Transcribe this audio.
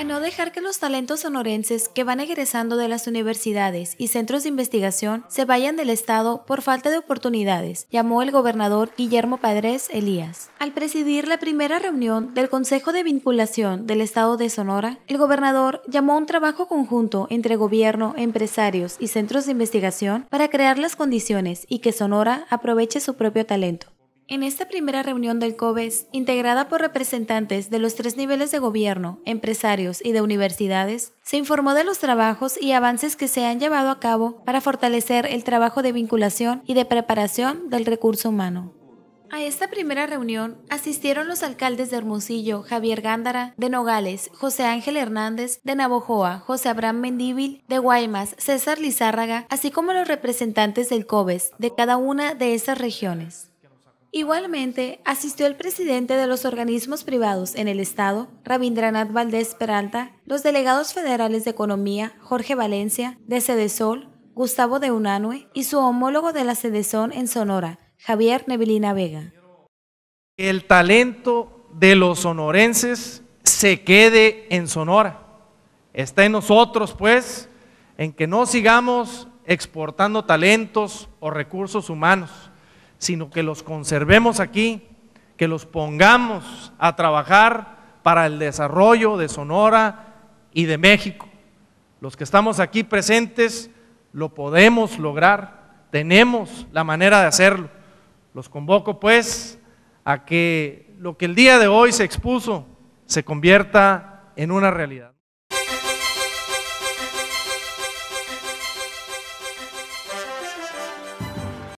A no dejar que los talentos sonorenses que van egresando de las universidades y centros de investigación se vayan del Estado por falta de oportunidades, llamó el gobernador Guillermo Padres Elías. Al presidir la primera reunión del Consejo de Vinculación del Estado de Sonora, el gobernador llamó a un trabajo conjunto entre gobierno, empresarios y centros de investigación para crear las condiciones y que Sonora aproveche su propio talento. En esta primera reunión del COBES, integrada por representantes de los tres niveles de gobierno, empresarios y de universidades, se informó de los trabajos y avances que se han llevado a cabo para fortalecer el trabajo de vinculación y de preparación del recurso humano. A esta primera reunión asistieron los alcaldes de Hermosillo, Javier Gándara, de Nogales, José Ángel Hernández, de Navojoa, José Abraham Mendíbil, de Guaymas, César Lizárraga, así como los representantes del COBES de cada una de esas regiones. Igualmente, asistió el presidente de los organismos privados en el Estado, Rabindranath Valdés Peralta, los delegados federales de Economía, Jorge Valencia, de Cedesol, Gustavo de Unanue, y su homólogo de la Cedesón en Sonora, Javier Nevelina Vega. El talento de los sonorenses se quede en Sonora. Está en nosotros, pues, en que no sigamos exportando talentos o recursos humanos sino que los conservemos aquí, que los pongamos a trabajar para el desarrollo de Sonora y de México. Los que estamos aquí presentes lo podemos lograr, tenemos la manera de hacerlo. Los convoco pues a que lo que el día de hoy se expuso se convierta en una realidad.